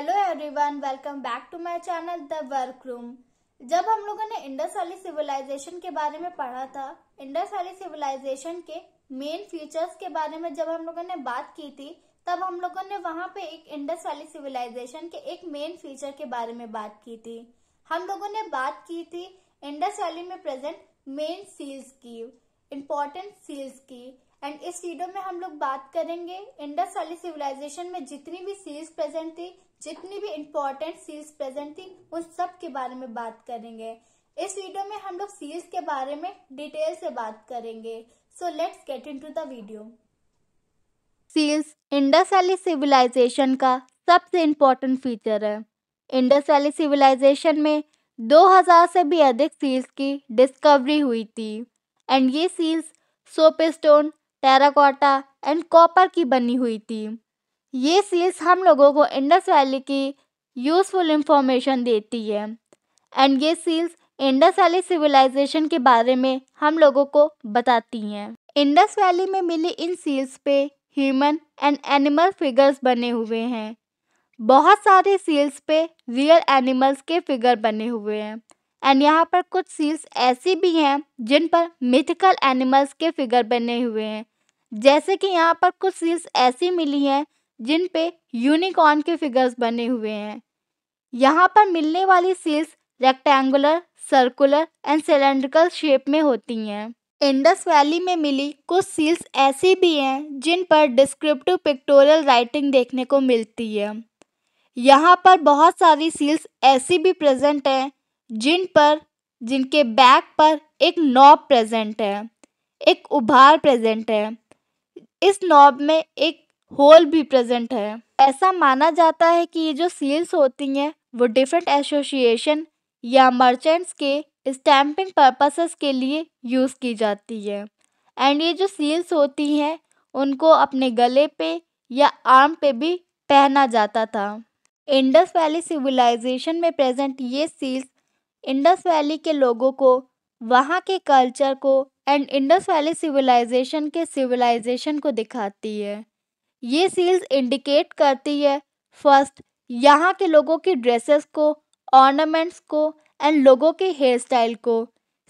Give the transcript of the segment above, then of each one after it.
hello everyone welcome back to my channel the work room जब हम लोगों ने इंडस वाली सिविलाइजेशन के बारे में पढ़ा था इंडस वाली सिविलाइजेशन के मेन फीचर्स के बारे में जब हम लोगों ने बात की थी तब हम लोगों ने वहां पे एक इंडस वाली सिविलाइजेशन के एक मेन फीचर के बारे में बात की थी हम लोगों ने बात की थी इंडस वैली में प्रेजेंट मेन सील्स की इम्पोर्टेंट सील्स की एंड इस वीडियो में हम लोग बात करेंगे इंडस वाली सिविलाइजेशन में जितनी भी सील्स प्रेजेंट थी जितनी भी इम्पोर्टेंट सील्स प्रेजेंट थी उन सब के बारे में बात करेंगे इस वीडियो में हम लोग सील्स के बारे में डिटेल से बात करेंगे so let's get into the video seals Indus valley civilisation का सबसे इम्पोर्टेंट फीचर है इंडस वैली सिविलाइजेशन में 2000 से भी अधिक सील्स की डिस्कवरी हुई थी एंड ये seals soapstone terracotta and copper की बनी हुई थी ये सील्स हम लोगों को इंडस वैली की यूज़फुल इंफॉर्मेशन देती है एंड ये सील्स इंडस वैली सिविलाइजेशन के बारे में हम लोगों को बताती हैं इंडस वैली में मिली इन सील्स पे ह्यूमन एंड एनिमल फिगर्स बने हुए हैं बहुत सारे सील्स पे रियल एनिमल्स के फिगर बने हुए हैं एंड यहाँ पर कुछ सील्स ऐसी भी हैं जिन पर मिथिकल एनिमल्स के फिगर बने हुए हैं जैसे कि यहाँ पर कुछ सील्स ऐसी मिली हैं जिन पे यूनिकॉर्न के फिगर्स बने हुए हैं यहाँ पर मिलने वाली seals rectangular circular and cylindrical shape में होती हैं इंडस वैली में मिली कुछ सील्स ऐसी भी हैं जिन पर डिस्क्रिप्टिव पिक्टोरियल राइटिंग देखने को मिलती है यहाँ पर बहुत सारी सील्स ऐसी भी प्रेजेंट हैं जिन पर जिनके बैक पर एक नॉब प्रेजेंट है एक उभार प्रेजेंट है इस नॉब में एक होल भी प्रेजेंट है ऐसा माना जाता है कि ये जो सील्स होती हैं वो डिफरेंट एसोसिएशन या मर्चेंट्स के स्टैंपिंग पर्पसेस के लिए यूज़ की जाती है एंड ये जो सील्स होती हैं उनको अपने गले पे या आर्म पे भी पहना जाता था इंडस वैली सिविलाइजेशन में प्रेजेंट ये सील्स इंडस वैली के लोगों को वहाँ के कल्चर को एंड इंडस वैली सिविलाइजेशन के सिविलाइजेशन को दिखाती है ये सील्स इंडिकेट करती है फर्स्ट यहाँ के लोगों की ड्रेसेस को ऑर्नामेंट्स को एंड लोगों के हेयर स्टाइल को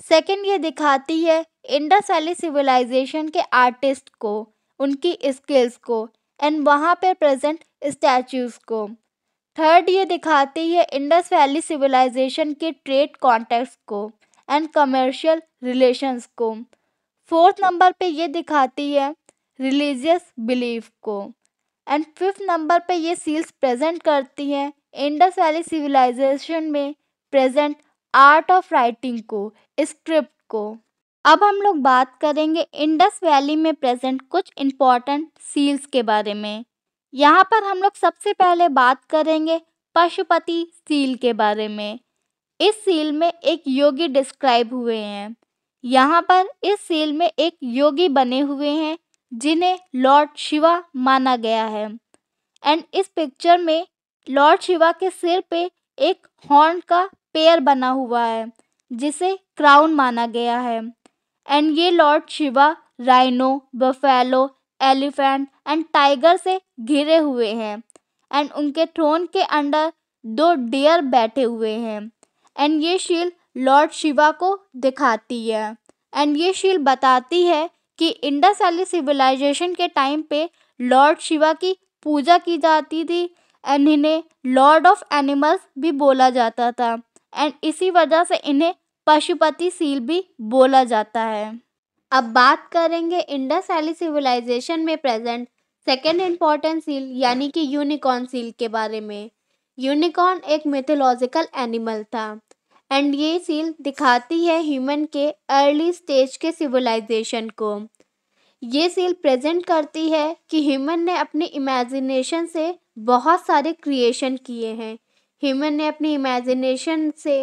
सेकंड ये दिखाती है इंडस वैली सिविलाइजेशन के आर्टिस्ट को उनकी स्किल्स को एंड वहाँ पर प्रेजेंट स्टैचूज़ को थर्ड ये दिखाती है इंडस वैली सिविलाइजेशन के ट्रेड कॉन्टैक्ट्स को एंड कमर्शियल रिलेशंस को फोर्थ नंबर पे ये दिखाती है रिलीजियस बिलीफ को एंड फिफ्थ नंबर पे ये सील्स प्रेजेंट करती हैं इंडस वैली सिविलाइजेशन में प्रेजेंट आर्ट ऑफ राइटिंग को स्क्रिप्ट को अब हम लोग बात करेंगे इंडस वैली में प्रेजेंट कुछ इम्पॉर्टेंट सील्स के बारे में यहाँ पर हम लोग सबसे पहले बात करेंगे पशुपति सील के बारे में इस सील में एक योगी डिस्क्राइब हुए हैं यहाँ पर इस सील में एक योगी बने हुए हैं जिन्हें लॉर्ड शिवा माना गया है एंड इस पिक्चर में लॉर्ड शिवा के सिर पे एक हॉर्न का पेयर बना हुआ है जिसे क्राउन माना गया है एंड ये lord Shiva rhino buffalo elephant and tiger से घिरे हुए हैं एंड उनके थ्रोन के अंडर दो डियर बैठे हुए हैं एंड ये शील लॉर्ड शिवा को दिखाती है एंड ये शील बताती है कि इंडस वैली सिविलाइजेशन के टाइम पे लॉर्ड शिवा की पूजा की जाती थी एंड इन्हें लॉर्ड ऑफ एनिमल्स भी बोला जाता था एंड इसी वजह से इन्हें पशुपति सील भी बोला जाता है अब बात करेंगे इंडस वैली सिविलाइजेशन में प्रेजेंट सेकेंड इम्पॉर्टेंट सील यानी कि यूनिकॉर्न सील के बारे में यूनिकॉर्न एक मिथोलॉजिकल एनिमल था एंड ये सील दिखाती है ह्यूमन के अर्ली स्टेज के सिविलाइजेशन को ये सील प्रेजेंट करती है कि ह्यूमन ने अपने इमेजिनेशन से बहुत सारे क्रिएशन किए हैं ह्यूमन ने अपनी इमेजिनेशन से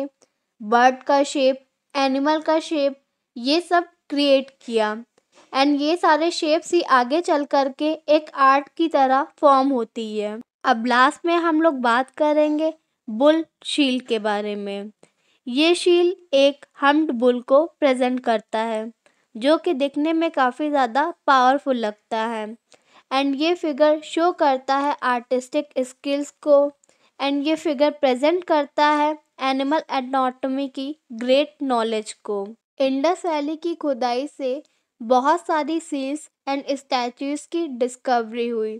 बर्ड का शेप एनिमल का शेप ये सब क्रिएट किया एंड ये सारे शेप्स ही आगे चल कर के एक आर्ट की तरह फॉर्म होती है अब लास्ट में हम लोग बात करेंगे बुल शील के बारे में ये शील एक हम्ड बुल को प्रेजेंट करता है जो कि दिखने में काफ़ी ज़्यादा पावरफुल लगता है एंड ये फिगर शो करता है आर्टिस्टिक स्किल्स को एंड ये फिगर प्रेजेंट करता है एनिमल एनाटॉमी की ग्रेट नॉलेज को इंडस वैली की खुदाई से बहुत सारी सील्स एंड स्टैचूज की डिस्कवरी हुई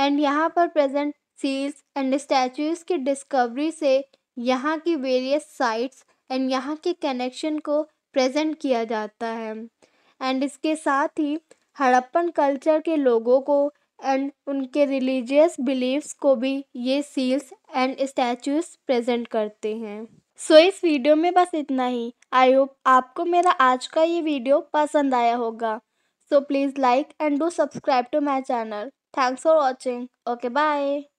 एंड यहाँ पर प्रेजेंट सील्स एंड स्टैचूज की डिस्कवरी से यहाँ की वेरियस साइट्स एंड यहाँ के कनेक्शन को प्रेजेंट किया जाता है एंड इसके साथ ही हड़प्पन कल्चर के लोगों को एंड उनके रिलीजियस बिलीव्स को भी ये सील्स एंड स्टैचूज प्रेजेंट करते हैं सो so, इस वीडियो में बस इतना ही आई होप आपको मेरा आज का ये वीडियो पसंद आया होगा so please like and do subscribe to my channel thanks for watching okay bye